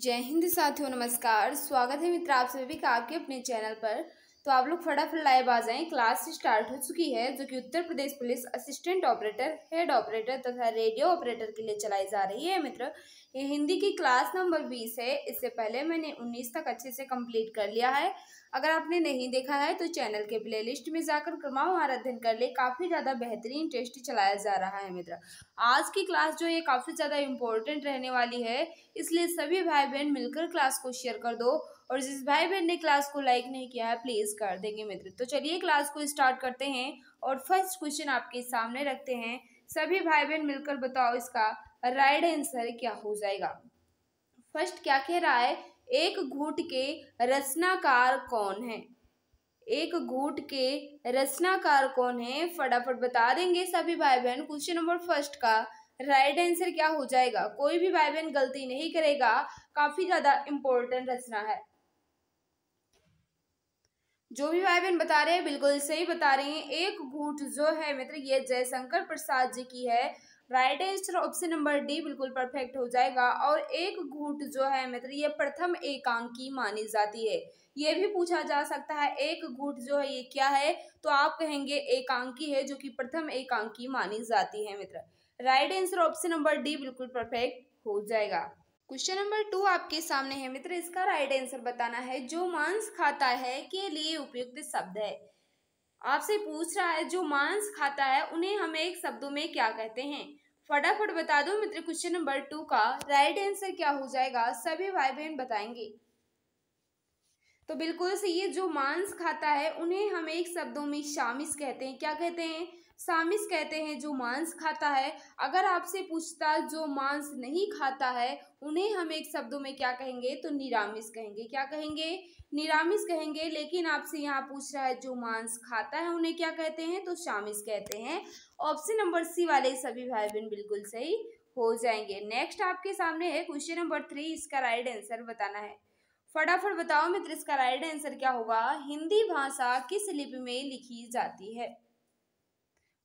जय हिंद साथियों नमस्कार स्वागत है मित्र आप सभी का आपके अपने चैनल पर तो आप लोग फटाफट लाइव आ जाएं क्लास स्टार्ट हो चुकी है जो कि Uttar Pradesh police assistant operator head operator तथा रेडियो ऑपरेटर के लिए चलाई जा रही है मित्र ये हिंदी की क्लास नंबर बीस है इससे पहले मैंने उन्नीस तक अच्छे से कंप्लीट कर लिया है अगर आपने नहीं देखा है तो चैनल के प्ले में जाकर क्रमानुसार अध्ययन कर ले काफ़ी ज़्यादा बेहतरीन टेस्ट चलाया जा रहा है मित्र आज की क्लास जो है काफ़ी ज़्यादा इम्पोर्टेंट रहने वाली है इसलिए सभी भाई बहन मिलकर क्लास को शेयर कर दो और जिस भाई बहन ने क्लास को लाइक नहीं किया है प्लीज़ कर देंगे मित्र तो चलिए क्लास को स्टार्ट करते हैं और फर्स्ट क्वेश्चन आपके सामने रखते हैं सभी भाई बहन मिलकर बताओ इसका राइट आंसर क्या हो जाएगा फर्स्ट क्या कह रहा है एक घूट के रचनाकार कौन है एक घूट के रचनाकार कौन है फटाफट बता देंगे सभी भाई बहन क्वेश्चन नंबर फर्स्ट का राइट आंसर क्या हो जाएगा कोई भी भाई बहन गलती नहीं करेगा काफी ज्यादा इम्पोर्टेंट रचना है जो भी भाई बहन बता रहे हैं बिल्कुल सही बता रहे हैं एक घूट जो है मित्र ये जयशंकर प्रसाद जी की है right answer option number D बिल्कुल परफेक्ट हो जाएगा और एक घूट जो है मित्र ये प्रथम एकांकी मानी जाती है ये भी पूछा जा सकता है एक घूट जो है ये क्या है तो आप कहेंगे एकांकी है जो कि प्रथम एकांकी मानी जाती है मित्र right answer option number D बिल्कुल परफेक्ट हो जाएगा क्वेश्चन नंबर टू आपके सामने है मित्र इसका राइट आंसर बताना है जो मांस खाता है के लिए उपयुक्त शब्द है आपसे पूछ रहा है जो मांस खाता है उन्हें हम एक शब्दों में क्या कहते हैं फटाफट बता दो मित्र क्वेश्चन नंबर टू का राइट आंसर क्या हो जाएगा सभी भाई बहन बताएंगे तो बिल्कुल सही है जो मांस खाता है उन्हें हम एक शब्दों में शामिश कहते हैं क्या कहते हैं सामिस कहते हैं जो मांस खाता है अगर आपसे पूछता जो मांस नहीं खाता है उन्हें हम एक शब्दों में क्या कहेंगे तो निरामिस कहेंगे क्या कहेंगे निरामिस कहेंगे लेकिन आपसे यहाँ पूछ रहा है जो मांस खाता है उन्हें क्या कहते हैं तो शामिस कहते हैं ऑप्शन नंबर सी वाले सभी भाई बहन बिल्कुल सही हो जाएंगे नेक्स्ट आपके सामने है क्वेश्चन नंबर थ्री इसका राइट आंसर बताना है फटाफट बताओ मित्र इसका राइट आंसर क्या होगा हिंदी भाषा किस लिपि में लिखी जाती है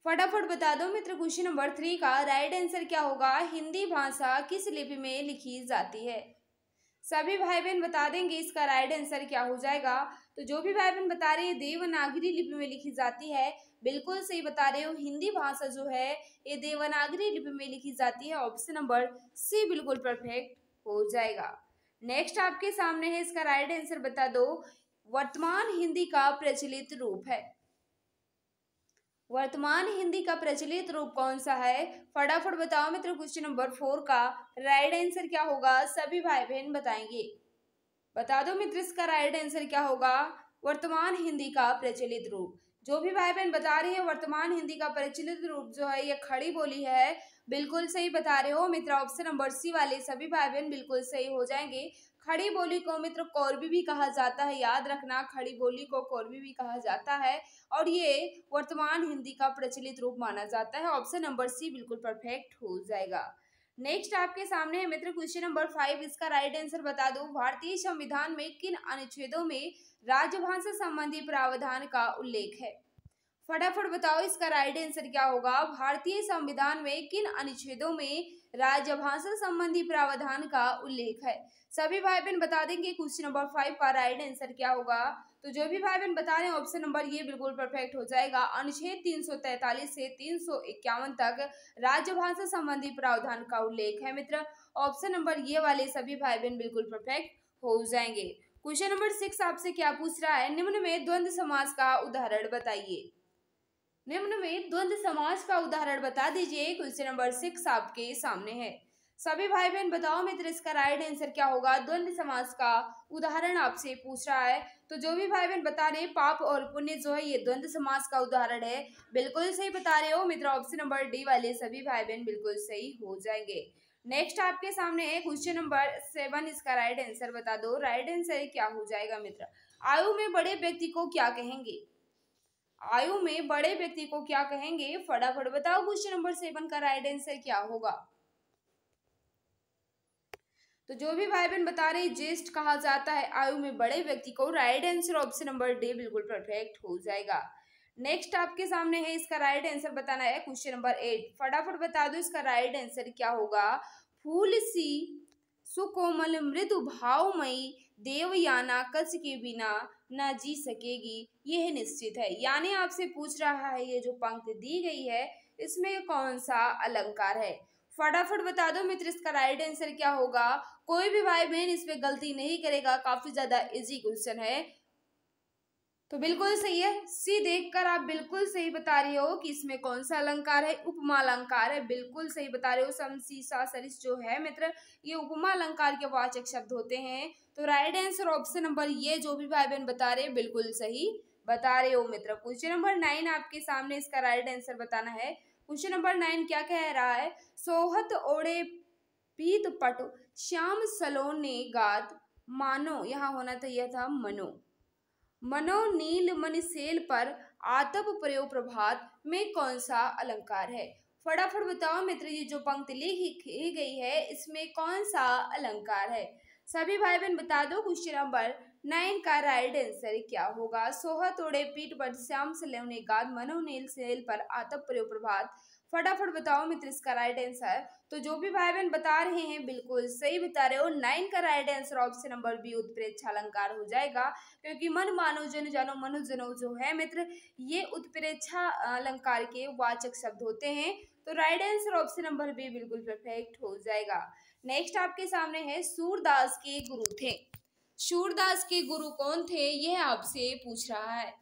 फटाफट बता दो मित्र क्वेश्चन नंबर थ्री का राइट आंसर क्या होगा हिंदी भाषा किस लिपि में लिखी जाती है सभी भाई बहन बता देंगे इसका राइट आंसर क्या हो जाएगा तो जो भी भाई बहन बता रहे हैं देवनागरी लिपि में लिखी जाती है बिल्कुल सही बता रहे हो हिंदी भाषा जो है ये देवनागरी लिपि में लिखी जाती है ऑप्शन नंबर सी बिल्कुल परफेक्ट हो जाएगा नेक्स्ट आपके सामने है इसका राइट आंसर बता दो वर्तमान हिंदी का प्रचलित रूप है वर्तमान हिंदी का प्रचलित रूप कौन सा है फटाफट बताओ मित्र क्वेश्चन नंबर फोर का राइट आंसर क्या होगा सभी भाई बहन बताएंगे बता दो मित्र इसका राइट आंसर क्या होगा वर्तमान हिंदी का प्रचलित रूप जो भी भाई बहन बता रहे हैं वर्तमान हिंदी का प्रचलित रूप जो है ये खड़ी बोली है बिल्कुल सही बता रहे हो मित्र ऑप्शन नंबर सी वाले सभी भाई बहन बिल्कुल सही हो जाएंगे खड़ी बोली को मित्र कौरवी भी कहा जाता है याद रखना खड़ी बोली को कौरवी भी कहा जाता है और ये वर्तमान हिंदी का प्रचलित रूप माना जाता है ऑप्शन नंबर सी बिल्कुल परफेक्ट हो जाएगा नेक्स्ट आपके सामने है मित्र क्वेश्चन नंबर फाइव इसका राइट आंसर बता दो भारतीय संविधान में किन अनुच्छेदों में राजभाषा संबंधी प्रावधान का उल्लेख है फटाफट बताओ इसका राइट आंसर क्या होगा भारतीय संविधान में किन अनुच्छेदों में राज्य भाषा संबंधी प्रावधान का उल्लेख है सभी भाई बहन बता देंगे क्वेश्चन नंबर फाइव का राइट आंसर क्या होगा तो जो भी भाई बहन बता रहे हैं ऑप्शन नंबर ये बिल्कुल परफेक्ट हो जाएगा अनुच्छेद 343 से तीन तक राजभाषा संबंधी प्रावधान का उल्लेख है मित्र ऑप्शन नंबर ये वाले सभी भाई बहन बिल्कुल परफेक्ट हो जाएंगे क्वेश्चन नंबर सिक्स आपसे क्या पूछ रहा है निम्न में द्वंद्व समाज का उदाहरण बताइए निम्न में द्वंद समाज का उदाहरण बता दीजिए क्वेश्चन नंबर सिक्स आपके सामने है सभी भाई बहन बताओ मित्र इसका राइट आंसर क्या होगा द्वंद्व समाज का उदाहरण आपसे पूछ रहा है तो जो भी भाई बहन बता रहे पाप और पुण्य जो है ये द्वंद्व समाज का उदाहरण है बिल्कुल सही बता रहे हो मित्र ऑप्शन नंबर डी वाले सभी भाई बहन बिल्कुल सही हो जाएंगे नेक्स्ट आपके सामने है क्वेश्चन नंबर सेवन इसका राइट आंसर बता दो राइट आंसर क्या हो जाएगा मित्र आयु में बड़े व्यक्ति को क्या कहेंगे आयु में बड़े व्यक्ति को क्या कहेंगे फटाफट बताओ क्वेश्चन नंबर सेवन का राइट आंसर क्या होगा तो जो भी भाई बहन बता रहे ज्येष्ठ कहा जाता है आयु में बड़े व्यक्ति को right answer option number D बिल्कुल परफेक्ट हो जाएगा नेक्स्ट आपके सामने है इसका राइट आंसर बताना है क्वेश्चन नंबर एट फटाफट बता दो इसका राइट आंसर क्या होगा फूल सी सुकोमल मृदु भावमयी देवयाना कच के बिना ना जी सकेगी यह निश्चित है यानी आपसे पूछ रहा है ये जो पंक्ति दी गई है इसमें कौन सा अलंकार है फटाफट बता दो मित्र इसका राइट आंसर क्या होगा कोई भी भाई बहन इसमें गलती नहीं करेगा काफी ज्यादा इजी क्वेश्चन है तो बिल्कुल सही है सी देखकर आप बिल्कुल सही बता रहे हो कि इसमें कौन सा अलंकार है उपमा अलंकार है बिल्कुल सही बता रहे हो सम सी सा सरिस जो है मित्र ये उपमा अलंकार के वाचक शब्द होते हैं तो राइट आंसर ऑप्शन नंबर ये जो भी भाई बहन बता रहे हैं बिल्कुल सही बता रहे हो मित्र क्वेश्चन नंबर नाइन आपके सामने इसका राइट आंसर बताना है क्वेश्चन नंबर नाइन क्या कह रहा है सोहत ओड़े पीत पट श्याम सलोने गात मानो यहाँ होना चाहिए था मनो मनोनील मनीसेल पर आतप प्रयोग प्रभात में कौन सा अलंकार है फटाफट बताओ मित्र ये जो पंक्ति लिखी गई है इसमें कौन सा अलंकार है सभी भाई बहन बता दो क्वेश्चन नंबर नाइन का राइट आंसर क्या होगा सोह तोड़े पीठ पर श्याम सलेव ने गाद मनोनील सेल पर आतप प्रयोग प्रभात फटाफट बताओ मित्र इसका राइट आंसर तो जो भी भाई बहन बता रहे हैं बिल्कुल सही बता रहे हो नाइन का right answer option number B उत्प्रेक्षा अलंकार हो जाएगा क्योंकि मन मानो जन जानो जनो जो है मित्र ये उत्प्रेक्षा अलंकार के वाचक शब्द होते हैं तो right answer option number B बिल्कुल परफेक्ट हो जाएगा नेक्स्ट आपके सामने है सूरदास के गुरु थे सूरदास के गुरु कौन थे यह आपसे पूछ रहा है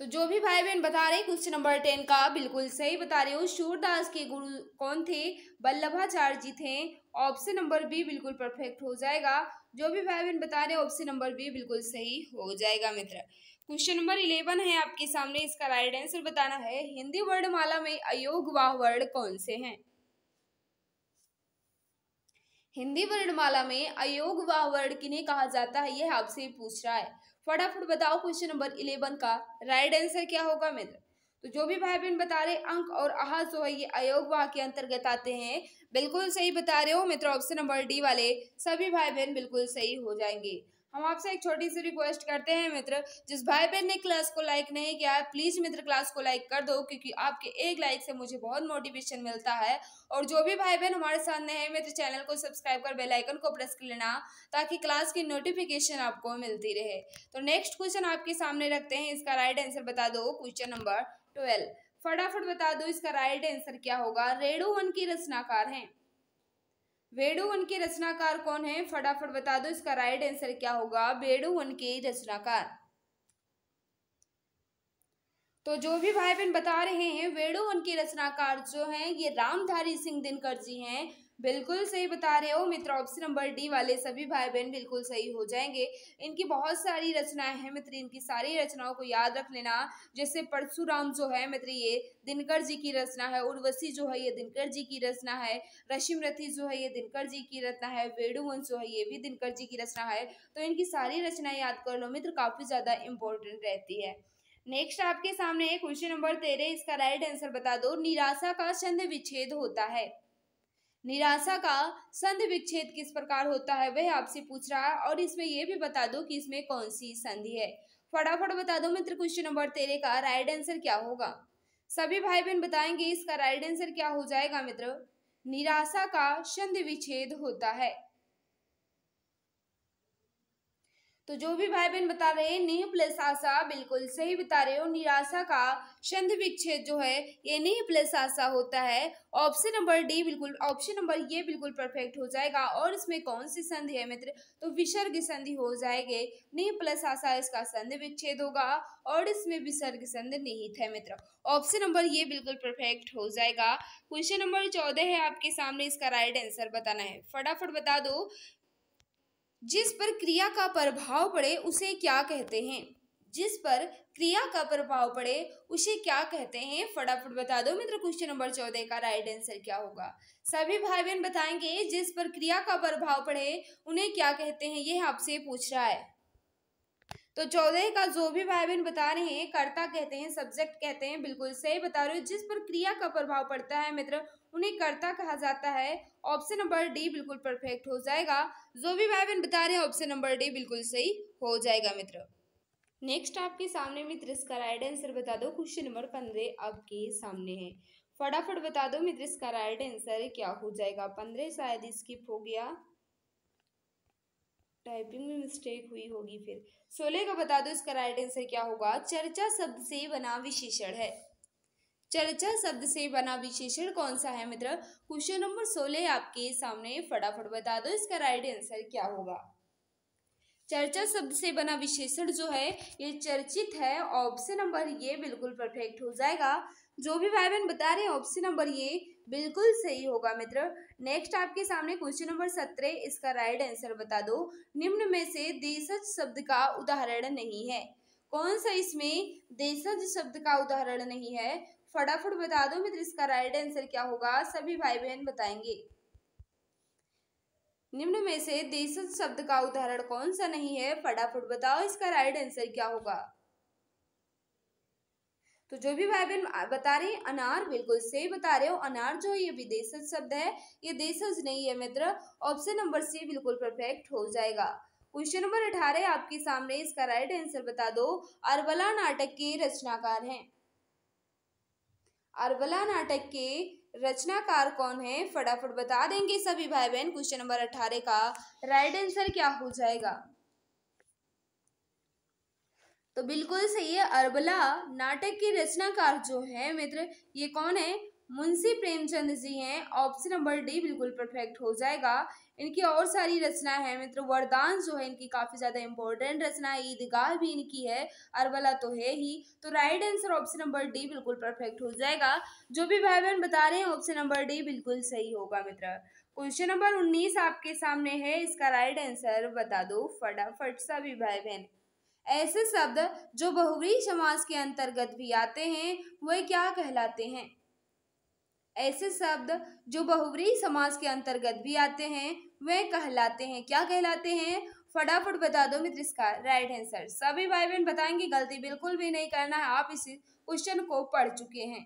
तो जो भी भाई बहन बता रहे हैं क्वेश्चन नंबर टेन का बिल्कुल सही बता रहे हो सूरदास के गुरु कौन थे बल्लभाचार्य जी थे ऑप्शन नंबर बी बिल्कुल परफेक्ट हो जाएगा जो भी भाई बहन बता रहे ऑप्शन नंबर बी बिल्कुल सही हो जाएगा मित्र क्वेश्चन नंबर इलेवन है आपके सामने इसका राइट आंसर बताना है हिंदी वर्णमाला में अयोग वाह वर्ड कौन से हैं हिंदी वर्णमाला में अयोग वाह वर्ड किन्हें कहा जाता है यह आपसे पूछ रहा है फटाफट बताओ क्वेश्चन नंबर इलेवन का राइट आंसर क्या होगा मित्र तो जो भी भाई बहन बता रहे अंक और अहा जो है ये अयोग वाह के अंतर्गत आते हैं बिल्कुल सही बता रहे हो मित्र ऑप्शन नंबर डी वाले सभी भाई बहन बिल्कुल सही हो जाएंगे हम आपसे एक छोटी सी रिक्वेस्ट करते हैं मित्र जिस भाई बहन ने क्लास को लाइक नहीं किया है प्लीज़ मित्र क्लास को लाइक कर दो क्योंकि आपके एक लाइक से मुझे बहुत मोटिवेशन मिलता है और जो भी भाई बहन हमारे साथ नए हैं मित्र चैनल को सब्सक्राइब कर बेल आइकन को प्रेस कर लेना ताकि क्लास की नोटिफिकेशन आपको मिलती रहे तो नेक्स्ट क्वेश्चन आपके सामने रखते हैं इसका राइट आंसर बता दो क्वेश्चन नंबर ट्वेल्व फटाफट बता दो इसका राइट आंसर क्या होगा रेडो वन की रचनाकार हैं वेणुवन के रचनाकार कौन है फटाफट बता दो इसका राइट आंसर क्या होगा वेणु के रचनाकार तो जो भी भाई बहन बता रहे हैं वेणुवन के रचनाकार जो हैं ये रामधारी सिंह दिनकर जी हैं बिल्कुल सही बता रहे हो मित्र ऑप्शन नंबर डी वाले सभी भाई बहन बिल्कुल सही हो जाएंगे इनकी बहुत सारी रचनाएं हैं मित्र इनकी सारी रचनाओं को याद रख लेना जैसे परशुराम जो है मित्र ये दिनकर जी की रचना है उर्वशी जो है ये दिनकर जी की रचना है रशिमरथी रथी जो है ये दिनकर जी की रचना है वेणुवंश जो है ये भी दिनकर जी की रचना है तो इनकी सारी रचनाएं याद कर लो मित्र काफ़ी ज़्यादा इंपॉर्टेंट रहती है नेक्स्ट आपके सामने क्वेश्चन नंबर तेरह इसका राइट आंसर बता दो निराशा का छंद विच्छेद होता है निराशा का संधि विच्छेद किस प्रकार होता है वह आपसे पूछ रहा है और इसमें यह भी बता दो कि इसमें कौन सी संधि है फटाफट बता दो मित्र क्वेश्चन नंबर तेरह का राइट आंसर क्या होगा सभी भाई बहन बताएंगे इसका राइट आंसर क्या हो जाएगा मित्र निराशा का संधि विच्छेद होता है तो जो भी भाई बहन बता रहे हैं नहीं प्लस आशा बिल्कुल सही बता रहे हो निराशा का संधि विच्छेद जो है ये नहीं प्लस आशा होता है ऑप्शन नंबर डी बिल्कुल ऑप्शन नंबर ये बिल्कुल परफेक्ट हो जाएगा और इसमें कौन सी संधि है मित्र तो विसर्ग संधि हो जाएगी नहीं प्लस आशा इसका संधि विच्छेद होगा और इसमें विसर्ग संधि निहित है मित्र ऑप्शन नंबर ये बिल्कुल परफेक्ट हो जाएगा क्वेश्चन नंबर चौदह है आपके सामने इसका राइट आंसर बताना है फटाफट बता दो जिस पर क्रिया का प्रभाव पड़े उसे क्या कहते हैं जिस पर क्रिया का प्रभाव पड़े उसे क्या कहते हैं फटाफट बता दो मित्र क्वेश्चन नंबर चौदह का राइट आंसर क्या होगा सभी भाई बहन बताएंगे जिस पर क्रिया का प्रभाव पड़े उन्हें क्या कहते हैं यह आपसे पूछ रहा है तो चौदह का जो भी भाई बहन बता रहे हैं कर्ता कहते हैं सब्जेक्ट कहते हैं बिल्कुल सही बता रहे हो जिस पर क्रिया का प्रभाव पड़ता है मित्र उन्हें कर्ता कहा जाता है ऑप्शन नंबर डी बिल्कुल परफेक्ट हो जाएगा जो भी भाई बहन बता रहे हैं ऑप्शन नंबर डी बिल्कुल सही हो जाएगा मित्र नेक्स्ट आपके सामने मित्र इसका राइट आंसर बता दो क्वेश्चन नंबर पंद्रह आपके सामने है फटाफट बता दो मित्र इसका राइट आंसर क्या हो जाएगा पंद्रह शायद स्किप हो गया टाइपिंग में मिस्टेक हुई होगी फिर सोलह का बता दो इसका राइट आंसर क्या होगा चर्चा शब्द से बना विशेषण है चर्चा शब्द से बना विशेषण कौन सा है मित्र क्वेश्चन नंबर सोलह आपके सामने फटाफट बता दो इसका राइट आंसर क्या होगा चर्चा शब्द से बना विशेषण जो है ये चर्चित है ऑप्शन नंबर ये बिल्कुल परफेक्ट हो जाएगा जो भी भाई बहन बता रहे हैं ऑप्शन नंबर ये बिल्कुल सही होगा मित्र नेक्स्ट आपके सामने क्वेश्चन नंबर सत्रह इसका राइट आंसर बता दो निम्न में से देशज शब्द का उदाहरण नहीं है कौन सा इसमें देशज शब्द का उदाहरण नहीं है फटाफट बता दो मित्र इसका राइट आंसर क्या होगा सभी भाई बहन बताएंगे निम्न में से देश शब्द का उदाहरण कौन सा नहीं है फटाफट बताओ इसका राइट आंसर क्या होगा तो जो भी भाई बहन बता रहे हैं अनार बिल्कुल सही बता रहे हो अनार जो ये विदेशज शब्द है ये देशज नहीं है मित्र ऑप्शन नंबर सी बिल्कुल परफेक्ट हो जाएगा क्वेश्चन नंबर अठारह आपके सामने इसका राइट आंसर बता दो अरबला नाटक के रचनाकार हैं अरबला नाटक के रचनाकार कौन है फटाफट बता देंगे सभी भाई बहन क्वेश्चन नंबर अठारह का राइट आंसर क्या हो जाएगा तो बिल्कुल सही है अरबला नाटक के रचनाकार जो है मित्र ये कौन है मुंशी प्रेमचंद जी हैं ऑप्शन नंबर डी बिल्कुल परफेक्ट हो जाएगा इनकी और सारी रचना है मित्र वरदान जो है इनकी काफ़ी ज़्यादा इंपॉर्टेंट रचना है ईदगाह भी इनकी है अरबला तो है ही तो right answer option number D बिल्कुल परफेक्ट हो जाएगा जो भी भाई बहन बता रहे हैं ऑप्शन नंबर डी बिल्कुल सही होगा मित्र क्वेश्चन नंबर उन्नीस आपके सामने है इसका राइट आंसर बता दो फटाफट सभी भाई बहन ऐसे शब्द जो बहुवी समाज के अंतर्गत भी आते हैं वे क्या कहलाते हैं ऐसे शब्द जो बहुवरी समाज के अंतर्गत भी आते हैं वे कहलाते हैं क्या कहलाते हैं फटाफट बता दो मित्र इसका राइट आंसर सभी भाई बहन बताएंगे गलती बिल्कुल भी नहीं करना है आप इस क्वेश्चन को पढ़ चुके हैं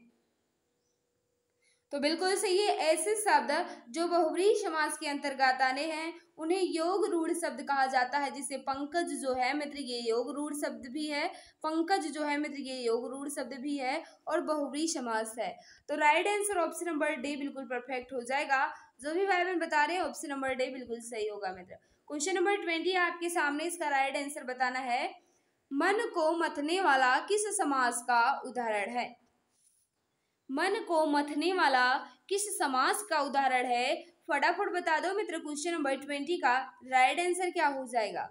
तो बिल्कुल सही है ऐसे शब्द जो बहुवरी समाज के अंतर्गत आने हैं उन्हें योग रूढ़ शब्द कहा जाता है जिसे पंकज जो है मित्र ये योग रूढ़ शब्द भी है पंकज जो है मित्र ये योग रूढ़ शब्द भी है और बहुवरी समास है तो right answer option number D बिल्कुल परफेक्ट हो जाएगा जो भी भाई में बता रहे हैं ऑप्शन नंबर डे बिल्कुल सही होगा मित्र क्वेश्चन नंबर ट्वेंटी आपके सामने इसका राइट आंसर बताना है मन को मथने वाला किस समाज का उदाहरण है मन को मथने वाला किस समास का उदाहरण है फटाफट बता दो मित्र क्वेश्चन नंबर ट्वेंटी का राइट आंसर क्या हो जाएगा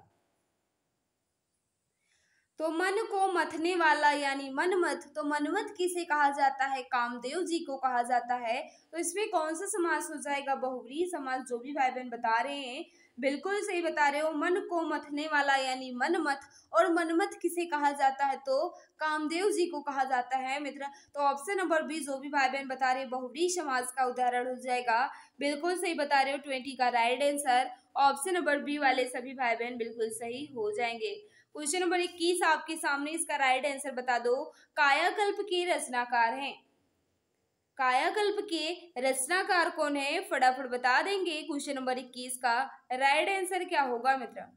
तो मन को मथने वाला यानी मनमथ तो मनमत किसे कहा जाता है कामदेव जी को कहा जाता है तो इसमें कौन सा समास हो जाएगा बहुवरी समास जो भी भाई बहन बता रहे हैं बिल्कुल सही बता रहे हो मन को मथने वाला यानी मनमथ और मनमथ किसे कहा जाता है तो कामदेव जी को कहा जाता है मित्र तो ऑप्शन नंबर बी जो भी भाई बहन बता रहे बहुरी समाज का उदाहरण हो जाएगा बिल्कुल सही बता रहे हो ट्वेंटी का right answer option number B वाले सभी भाई बहन बिल्कुल सही हो जाएंगे क्वेश्चन नंबर इक्कीस आपके सामने इसका राइट आंसर बता दो कायाकल्प के रचनाकार हैं कायाकल्प के रचनाकार कौन है फटाफट बता देंगे क्वेश्चन नंबर इक्कीस का राइट आंसर क्या होगा मित्र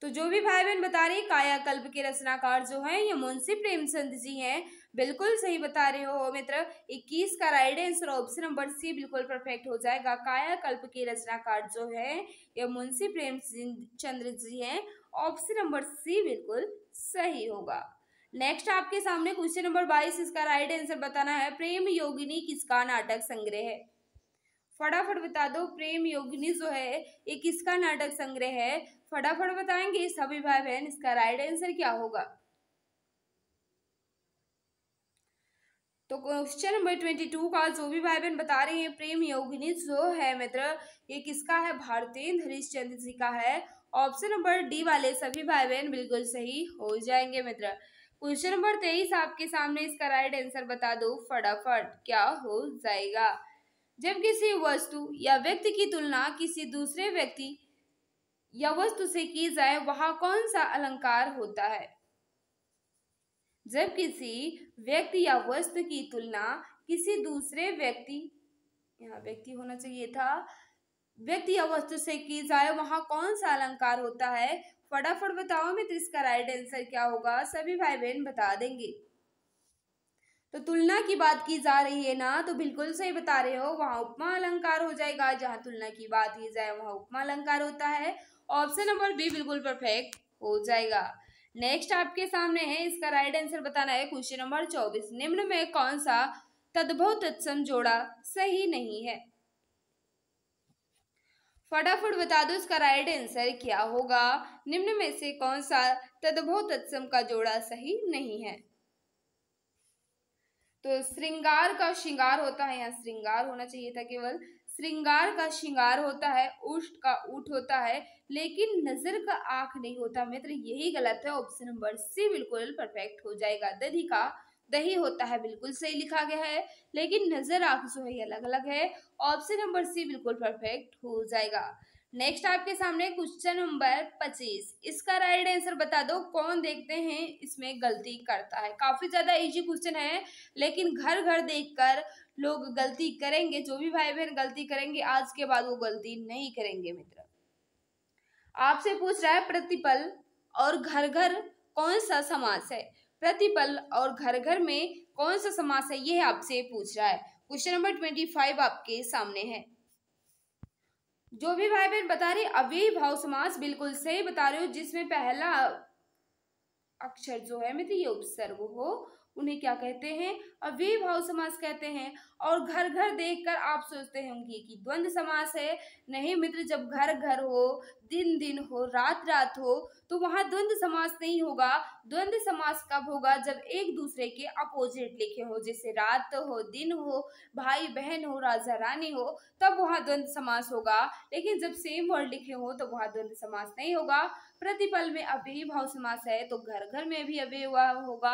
तो जो भी भाई बहन बता रहे कायाकल्प के रचनाकार जो हैं ये मुंशी प्रेमचंद जी हैं बिल्कुल सही बता रहे हो मित्र 21 का right answer option number C बिल्कुल परफेक्ट हो जाएगा कायाकल्प के रचनाकार जो है ये मुंशी प्रेमचंद जी हैं ऑप्शन नंबर सी बिल्कुल सही होगा नेक्स्ट आपके सामने क्वेश्चन नंबर बाईस इसका राइट आंसर बताना है प्रेम योगिनी किसका नाटक संग्रह है फटाफट बता दो प्रेम योगिनी जो है ये किसका नाटक संग्रह है फटाफट बताएंगे सभी भाई बहन इसका राइट आंसर क्या होगा तो क्वेश्चन नंबर ट्वेंटी टू का जो भी भाई बहन बता रहे हैं प्रेम योगिनी जो है मित्र ये किसका है भारतेंद्र हरीश चंद्र जी का है ऑप्शन नंबर डी वाले सभी भाई बहन बिल्कुल सही हो जाएंगे मित्र क्वेश्चन नंबर तेईस आपके सामने इसका राइट आंसर बता दो फटाफट क्या हो जाएगा जब किसी वस्तु या व्यक्ति की तुलना किसी दूसरे व्यक्ति या वस्तु से की जाए वहां कौन सा अलंकार होता है जब किसी व्यक्ति या वस्तु की तुलना किसी दूसरे व्यक्ति यहाँ व्यक्ति होना चाहिए था व्यक्ति या वस्तु से की जाए वहां कौन सा अलंकार होता है फटाफट बताओ मित्र तो इसका राइट आंसर क्या होगा सभी भाई बहन बता देंगे तो तुलना की बात की जा रही है ना तो बिल्कुल सही बता रहे हो वहाँ उपमा अलंकार हो जाएगा जहाँ तुलना की बात की जाए वहाँ उपमा अलंकार होता है ऑप्शन नंबर बी बिल्कुल परफेक्ट हो जाएगा नेक्स्ट आपके सामने है इसका राइट आंसर बताना है क्वेश्चन नंबर चौबीस निम्न में कौन सा तद्भव तत्सम जोड़ा सही नहीं है फटाफट बता दो इसका राइट आंसर क्या होगा निम्न में से कौन सा तद्भव तत्सम का जोड़ा सही नहीं है तो श्रृंगार का श्रृंगार होता है यहाँ श्रृंगार होना चाहिए था केवल श्रृंगार का श्रृंगार होता है उष्ट का ऊट होता है लेकिन नजर का आंख नहीं होता मित्र यही गलत है ऑप्शन नंबर सी बिल्कुल परफेक्ट हो जाएगा दधि का दही होता है बिल्कुल सही लिखा गया है लेकिन नज़र आप जो है अलग अलग है ऑप्शन नंबर सी बिल्कुल परफेक्ट हो जाएगा नेक्स्ट आपके सामने क्वेश्चन नंबर पच्चीस इसका राइट आंसर बता दो कौन देखते हैं इसमें गलती करता है काफ़ी ज़्यादा इजी क्वेश्चन है लेकिन घर घर देखकर लोग गलती करेंगे जो भी भाई बहन गलती करेंगे आज के बाद वो गलती नहीं करेंगे मित्र आपसे पूछ रहा है प्रतिपल और घर घर कौन सा समास है प्रतिपल और घर घर में कौन सा समास है यह आपसे पूछ रहा है क्वेश्चन नंबर ट्वेंटी फाइव आपके सामने है जो भी भाई बहन बता रहे अभी भाव समास बिल्कुल सही बता रहे हो जिसमें पहला अक्षर जो है मित्र ये उपसर्ग हो उन्हें क्या कहते हैं भाव समास कहते हैं और घर घर देखकर आप सोचते होंगे कि द्वंद्व समास है नहीं मित्र जब घर घर हो दिन दिन हो रात रात हो तो वहाँ द्वंद्व समास नहीं होगा द्वंद्व समास कब होगा जब एक दूसरे के अपोजिट लिखे हो जैसे रात हो दिन हो भाई बहन हो राजा रानी हो तब वहाँ द्वंद्व समास होगा लेकिन जब सेम वर्ड लिखे हो तो वहाँ द्वंद्व समास नहीं होगा प्रतिपल में अव्ययी भाव समास है तो घर घर में भी अव्यय हुआ होगा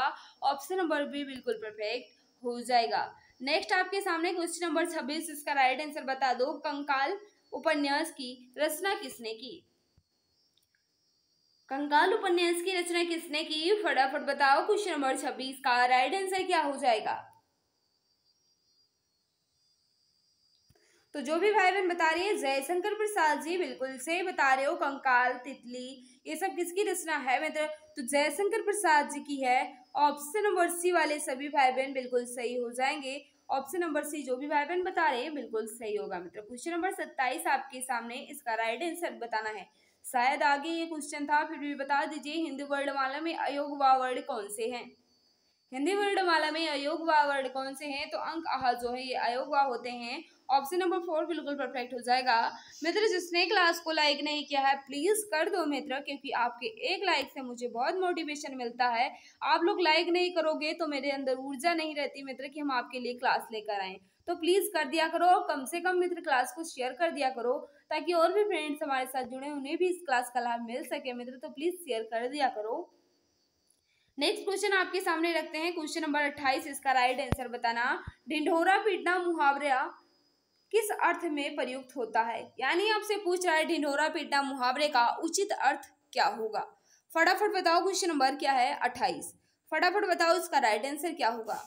ऑप्शन नंबर बी बिल्कुल परफेक्ट हो जाएगा नेक्स्ट आपके सामने क्वेश्चन नंबर छब्बीस इसका राइट आंसर बता दो कंकाल उपन्यास की रचना किसने की कंकाल उपन्यास की रचना किसने की फटाफट बताओ क्वेश्चन नंबर छब्बीस का राइट आंसर क्या हो जाएगा तो जो भी भाई बहन बता रही है जयशंकर प्रसाद जी बिल्कुल सही बता रहे हो कंकाल तितली ये सब किसकी रचना है मित्र तो, तो जयशंकर प्रसाद जी की है ऑप्शन नंबर सी वाले सभी भाई बहन बिल्कुल सही हो जाएंगे ऑप्शन नंबर सी जो भी भाई बहन बता रहे हैं बिल्कुल सही होगा मित्र क्वेश्चन नंबर सत्ताईस आपके सामने इसका राइट आंसर बताना है शायद आगे ये क्वेश्चन था फिर भी बता दीजिए हिंदी वर्णमाला में अयोग व वर्ड कौन से हैं हिंदी वर्णमाला में अयोग व वर्ड कौन से हैं तो अंक आह जो है ये अयोग व होते हैं ऑप्शन नंबर फोर बिल्कुल परफेक्ट हो जाएगा मित्र जिसने क्लास को लाइक नहीं किया है प्लीज़ कर दो मित्र क्योंकि आपके एक लाइक से मुझे बहुत मोटिवेशन मिलता है आप लोग लाइक नहीं करोगे तो मेरे अंदर ऊर्जा नहीं रहती मित्र कि हम आपके लिए क्लास लेकर आएँ तो प्लीज़ कर दिया करो और कम से कम मित्र क्लास को शेयर कर दिया करो ताकि और भी फ्रेंड्स हमारे साथ जुड़े उन्हें भी इस क्लास का लाभ मिल सके मित्र तो प्लीज़ शेयर कर दिया करो नेक्स्ट क्वेश्चन आपके सामने रखते हैं क्वेश्चन नंबर अट्ठाईस इसका राइट आंसर बताना ढिंढोरा पीटना मुहावरा किस अर्थ में प्रयुक्त होता है यानी आपसे पूछ रहा है ढिंढोरा पीटना मुहावरे का उचित अर्थ क्या होगा फटाफट बताओ क्वेश्चन नंबर क्या है अट्ठाईस फटाफट बताओ इसका राइट आंसर क्या होगा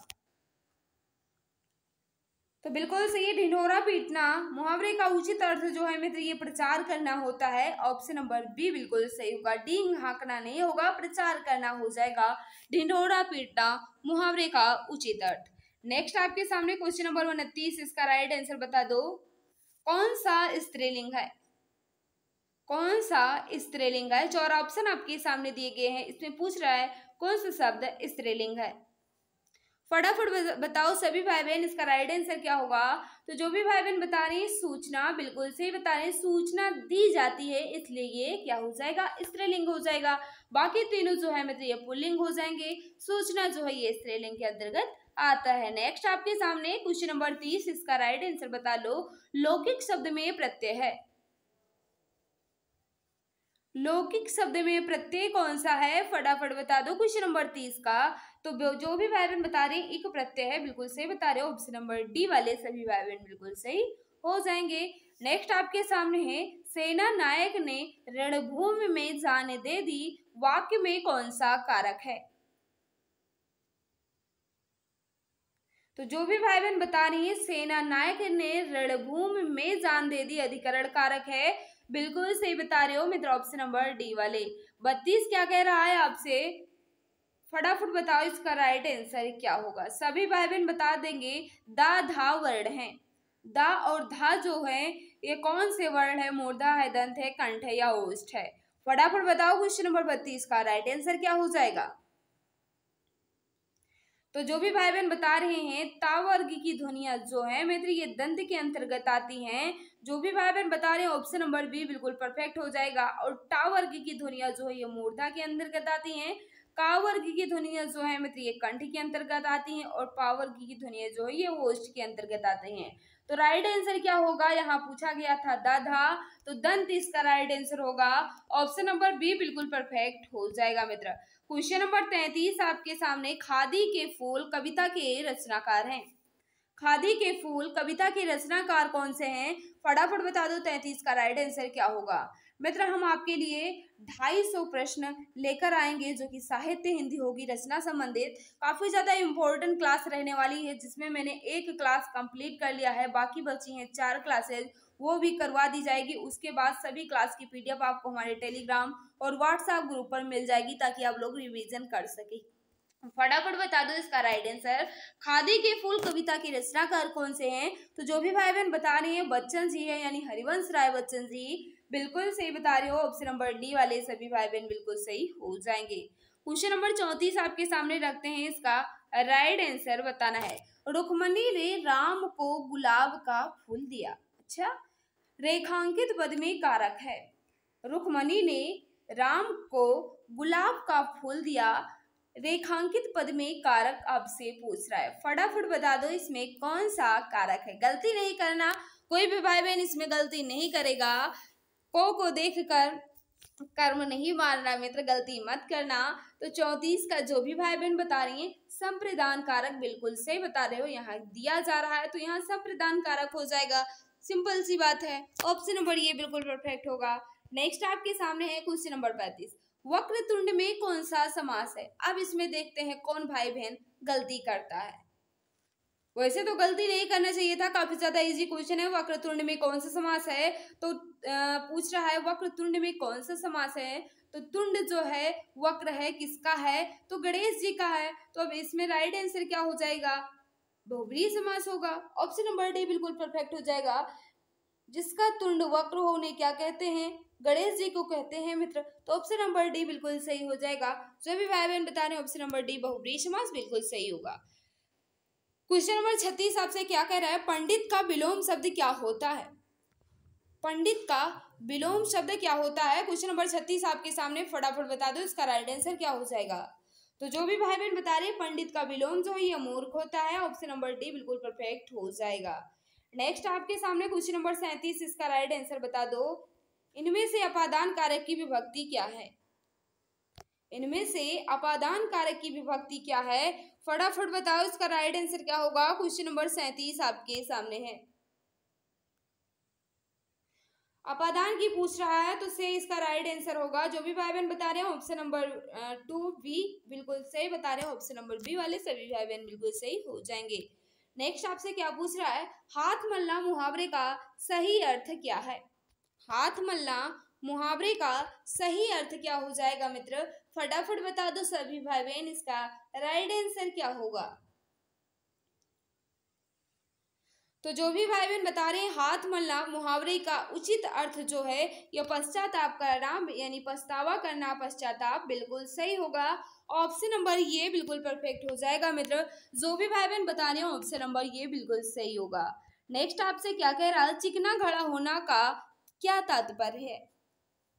तो बिल्कुल सही ढिंढोरा पीटना मुहावरे का उचित अर्थ जो है मित्र ये प्रचार करना होता है ऑप्शन नंबर बी बिल्कुल सही होगा डींग हाँकना नहीं होगा प्रचार करना हो जाएगा ढिंढोरा पीटना मुहावरे का उचित अर्थ नेक्स्ट आपके सामने क्वेश्चन नंबर उनतीस इसका राइट आंसर बता दो कौन सा स्त्रीलिंग है कौन सा स्त्रीलिंग है चार ऑप्शन आपके सामने दिए गए हैं इसमें पूछ रहा है कौन सा शब्द स्त्रीलिंग है फटाफट बताओ सभी भाई बहन इसका राइट आंसर क्या होगा तो जो भी भाई बहन बता रहे हैं सूचना बिल्कुल सही बता रहे हैं सूचना दी जाती है इसलिए ये क्या हो जाएगा स्त्रीलिंग हो जाएगा बाकी तीनों जो है मतलब ये पुल्लिंग हो जाएंगे सूचना जो है ये स्त्रीलिंग के अंतर्गत आता है नेक्स्ट आपके सामने क्वेश्चन नंबर तीस इसका राइट आंसर बता लो लौकिक शब्द में प्रत्यय है लौकिक शब्द में प्रत्यय कौन सा है फटाफट बता दो क्वेश्चन नंबर तीस का तो जो भी वायरन बता रहे हैं एक प्रत्यय है बिल्कुल सही बता रहे हो ऑप्शन नंबर डी वाले सभी वायरन बिल्कुल सही हो जाएंगे नेक्स्ट आपके सामने है सेना नायक ने रणभूमि में जान दे दी वाक्य में कौन सा कारक है तो जो भी भाई बहन बता रही है सेना नायक ने रणभूमि में जान दे दी अधिकरण कारक है बिल्कुल सही बता रहे हो मित्र ऑप्शन नंबर डी वाले बत्तीस क्या कह रहा है आपसे फटाफट बताओ इसका राइट आंसर क्या होगा सभी भाई बहन बता देंगे दा धा वर्ण है दा और धा जो है ये कौन से वर्ण है मूर्धा है दंत है कंठ है या ओष्ठ है फटाफट बताओ क्वेश्चन नंबर बत्तीस का राइट आंसर क्या हो जाएगा तो जो भी भाई बहन बता रहे हैं तावर्ग की ध्वनिया जो है मैत्री ये दंत के अंतर्गत आती हैं जो भी भाई बहन बता रहे हैं ऑप्शन नंबर बी बिल्कुल परफेक्ट हो जाएगा और टावर्ग की ध्वनिया जो है ये मूर्धा के अंतर्गत आती हैं कावर्ग की ध्वनिया जो है मित्र ये कंठ के अंतर्गत आती हैं और पावर्ग की ध्वनिया जो है ये होस्ट के अंतर्गत आते हैं तो राइट आंसर क्या होगा यहाँ पूछा गया था दधा तो दंत इसका राइट आंसर होगा ऑप्शन नंबर बी बिल्कुल परफेक्ट हो जाएगा मित्र क्वेश्चन नंबर तैतीस आपके सामने खादी के फूल कविता के रचनाकार हैं खादी के फूल कविता के रचनाकार कौन से हैं फटाफट बता दो तैतीस का राइट आंसर क्या होगा मित्र हम आपके लिए ढाई सौ प्रश्न लेकर आएंगे जो कि साहित्य हिंदी होगी रचना संबंधित काफ़ी ज़्यादा इम्पोर्टेंट क्लास रहने वाली है जिसमें मैंने एक क्लास कंप्लीट कर लिया है बाकी बची हैं चार क्लासेज वो भी करवा दी जाएगी उसके बाद सभी क्लास की पी आपको हमारे टेलीग्राम और व्हाट्सएप ग्रुप पर मिल जाएगी ताकि आप लोग रिविजन कर सकें फटाफट बता दो इसका राइट आंसर खादी के फूल कविता की रचनाकार कौन से हैं तो जो भी भाई बहन बता रहे हैं बच्चन जी है यानी हरिवंश राय बच्चन जी बिल्कुल सही बता रहे हो ऑप्शन नंबर डी वाले सभी भाई बहन बिल्कुल सही हो जाएंगे क्वेश्चन नंबर चौंतीस आपके सामने रखते हैं इसका राइट आंसर बताना है रुक्मणी ने राम को गुलाब का फूल दिया अच्छा रेखांकित पद में कारक है रुक्मणी ने राम को गुलाब का फूल दिया रेखांकित पद में कारक आपसे पूछ रहा है फटाफट बता दो इसमें कौन सा कारक है गलती नहीं करना कोई भी भाई बहन इसमें गलती नहीं करेगा को को देखकर कर्म नहीं मानना मित्र गलती मत करना तो चौतीस का जो भी भाई बहन बता रही हैं संप्रदान कारक बिल्कुल सही बता रहे हो यहाँ दिया जा रहा है तो यहाँ संप्रदान कारक हो जाएगा सिंपल सी बात है ऑप्शन नंबर ये बिल्कुल परफेक्ट होगा नेक्स्ट आपके सामने है क्वेश्चन नंबर पैंतीस वक्र तुंड में कौन सा समास है अब इसमें देखते हैं कौन भाई बहन गलती करता है वैसे तो गलती नहीं करना चाहिए था काफी ज्यादा इजी क्वेश्चन है वक्रतुंड में कौन सा समास है तो पूछ रहा है वक्र तुंड में कौन सा समास है तो तुंड जो है वक्र है किसका है तो गणेश जी का है तो अब इसमें राइट आंसर क्या हो जाएगा बहुवरी समास होगा ऑप्शन नंबर डी बिल्कुल परफेक्ट हो जाएगा जिसका तुंड वक्र हो उन्हें क्या कहते हैं गणेश जी को कहते हैं मित्र तो ऑप्शन नंबर डी बिल्कुल सही हो जाएगा जो भी भाई बहन बता रहे हैं ऑप्शन नंबर डी बहुब्री समास बिल्कुल सही होगा क्वेश्चन नंबर छत्तीस आपसे क्या कह रहा है पंडित का विलोम शब्द क्या होता है पंडित का विलोम शब्द क्या होता है क्वेश्चन नंबर छत्तीस आपके सामने फटाफट बता दो इसका राइट आंसर क्या हो जाएगा तो जो भी भाई बहन बता रहे पंडित का विलोम जो है यह मूर्ख होता है ऑप्शन नंबर डी बिल्कुल परफेक्ट हो जाएगा नेक्स्ट आपके सामने क्वेश्चन नंबर सैंतीस इसका राइट आंसर बता दो इनमें से अपादान कारक की विभक्ति क्या है इनमें से अपादान कारक की विभक्ति क्या है फटाफट बताओ इसका राइट आंसर क्या होगा क्वेश्चन नंबर सैंतीस आपके सामने है अपादान की पूछ रहा है तो से इसका राइट आंसर होगा जो भी भाई बहन बता रहे हैं ऑप्शन नंबर टू बी बिल्कुल सही बता रहे हैं ऑप्शन नंबर बी वाले सभी भाई बहन बिल्कुल सही हो जाएंगे नेक्स्ट आपसे क्या पूछ रहा है हाथ मल्ला मुहावरे का सही अर्थ क्या है हाथ मल्ला मुहावरे का सही अर्थ क्या हो जाएगा मित्र फटाफट बता दो सभी भाई बहन इसका राइट आंसर क्या होगा तो जो भी भाई बहन बता रहे हैं हाथ मलना मुहावरे का उचित अर्थ जो है यह पश्चाताप करना यानी पछतावा करना पश्चाताप बिल्कुल सही होगा ऑप्शन नंबर ये बिल्कुल परफेक्ट हो जाएगा मित्र जो भी भाई बहन बता रहे हैं ऑप्शन नंबर ये बिल्कुल सही होगा नेक्स्ट आपसे क्या कह रहा है चिकना घड़ा होना का क्या तात्पर्य है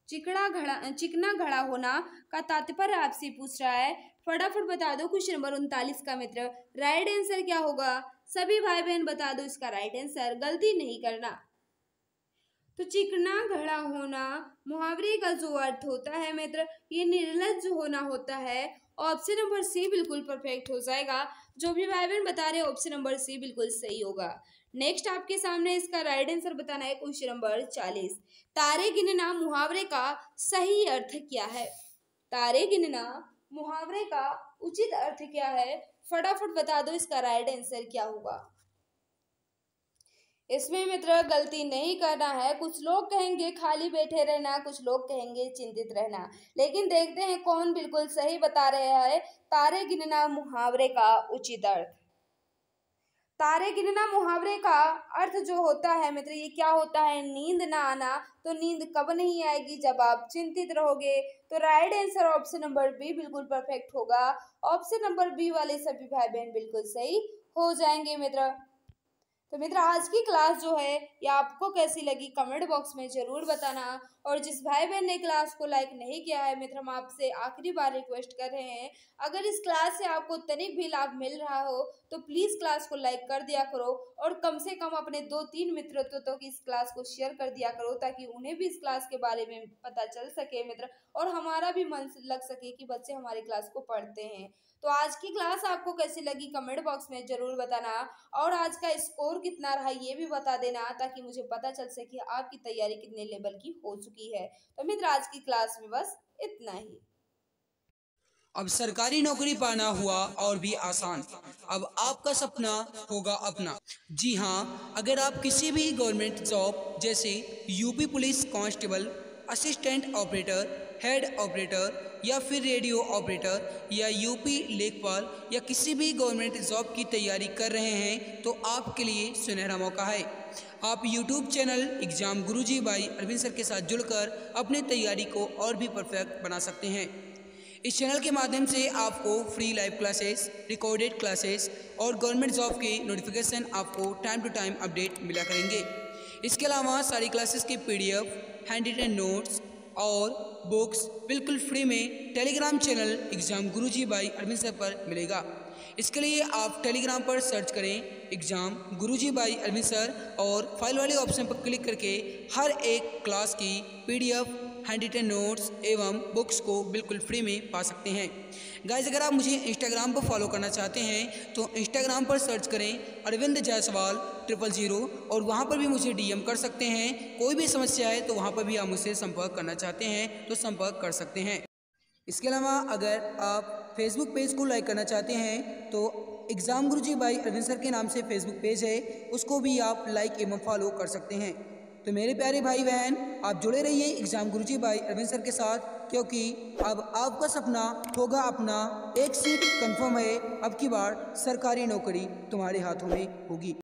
चिकना घड़ा चिकना घड़ा होना का तात्पर्य आपसे पूछ रहा है फटाफट बता दो क्वेश्चन नंबर उनतालीस का मित्र राइट आंसर क्या होगा सभी भाई बहन बता दो इसका राइट आंसर गलती नहीं करना तो चिकना घड़ा होना मुहावरे का जो अर्थ होता है मित्र ये निर्लज होना होता है ऑप्शन नंबर सी बिल्कुल परफेक्ट हो जाएगा जो भी भाई बहन बता रहे ऑप्शन नंबर सी बिल्कुल सही होगा नेक्स्ट आपके सामने इसका राइट आंसर बताना है क्वेश्चन नंबर चालीस तारे गिनना मुहावरे का सही अर्थ क्या है तारे गिनना मुहावरे का उचित अर्थ क्या है फटाफट बता दो इसका राइट आंसर क्या होगा इसमें मित्र गलती नहीं करना है कुछ लोग कहेंगे खाली बैठे रहना कुछ लोग कहेंगे चिंतित रहना लेकिन देखते हैं कौन बिल्कुल सही बता रहे है तारे गिनना मुहावरे का उचित अर्थ तारे गिनना मुहावरे का अर्थ जो होता है मित्र ये क्या होता है नींद ना आना तो नींद कब नहीं आएगी जब आप चिंतित रहोगे तो right answer option number B बिल्कुल परफेक्ट होगा ऑप्शन नंबर बी वाले सभी भाई बहन बिल्कुल सही हो जाएंगे मित्र तो मित्र आज की क्लास जो है ये आपको कैसी लगी कमेंट बॉक्स में ज़रूर बताना और जिस भाई बहन ने क्लास को लाइक नहीं किया है मित्र हम आपसे आखिरी बार रिक्वेस्ट कर रहे हैं अगर इस क्लास से आपको तनिक भी लाभ मिल रहा हो तो प्लीज़ क्लास को लाइक कर दिया करो और कम से कम अपने दो तीन मित्रों तो, तो इस क्लास को शेयर कर दिया करो ताकि उन्हें भी इस क्लास के बारे में पता चल सके मित्र और हमारा भी मन लग सके कि बच्चे हमारी क्लास को पढ़ते हैं तो आज की क्लास आपको कैसी लगी कमेंट बॉक्स में ज़रूर बताना और आज का स्कोर कितना रहा ये भी बता देना ताकि मुझे पता चल सके आपकी तैयारी कितने लेवल की हो चुकी है तो मित्र आज की क्लास में बस इतना ही अब सरकारी नौकरी पाना हुआ और भी आसान अब आपका सपना होगा अपना जी हाँ अगर आप किसी भी गवर्नमेंट जॉब जैसे UP police constable assistant operator head operator या फिर रेडियो ऑपरेटर या यूपी लेखपाल या किसी भी गवर्नमेंट जॉब की तैयारी कर रहे हैं तो आपके लिए सुनहरा मौका है आप यूट्यूब चैनल एग्ज़ाम गुरुजी भाई अरविंद सर के साथ जुड़कर अपनी तैयारी को और भी परफेक्ट बना सकते हैं इस चैनल के माध्यम से आपको free live classes recorded classes और गवर्नमेंट जॉब के नोटिफिकेशन आपको टाइम टू टाइम अपडेट मिला करेंगे इसके अलावा सारी क्लासेस की पीडीएफ हैंड रिटन नोट्स और बुक्स बिल्कुल फ्री में Telegram channel exam Guru ji by Arvind sir पर मिलेगा इसके लिए आप टेलीग्राम पर सर्च करें exam Guru ji by Arvind sir और फाइल वाले ऑप्शन पर क्लिक करके हर एक क्लास की एफ हैंड रिटन नोट्स एवं बुक्स को बिल्कुल फ्री में पा सकते हैं गाइज अगर आप मुझे इंस्टाग्राम पर फॉलो करना चाहते हैं तो इंस्टाग्राम पर सर्च करें अरविंद जायसवाल ट्रिपल ज़ीरो और वहाँ पर भी मुझे डीएम कर सकते हैं कोई भी समस्या है तो वहाँ पर भी आप मुझसे संपर्क करना चाहते हैं तो संपर्क कर सकते हैं इसके अलावा अगर आप फेसबुक पेज को लाइक करना चाहते हैं तो एग्ज़ाम गुरुजी भाई अरविंद सर के नाम से फेसबुक पेज है उसको भी आप लाइक एवं फॉलो कर सकते हैं तो मेरे प्यारे भाई बहन आप जुड़े रहिए एग्ज़ाम गुरुजी भाई अरविंद सर के साथ क्योंकि अब आपका सपना होगा अपना एक सीट कंफर्म है अब की बार सरकारी नौकरी तुम्हारे हाथों में होगी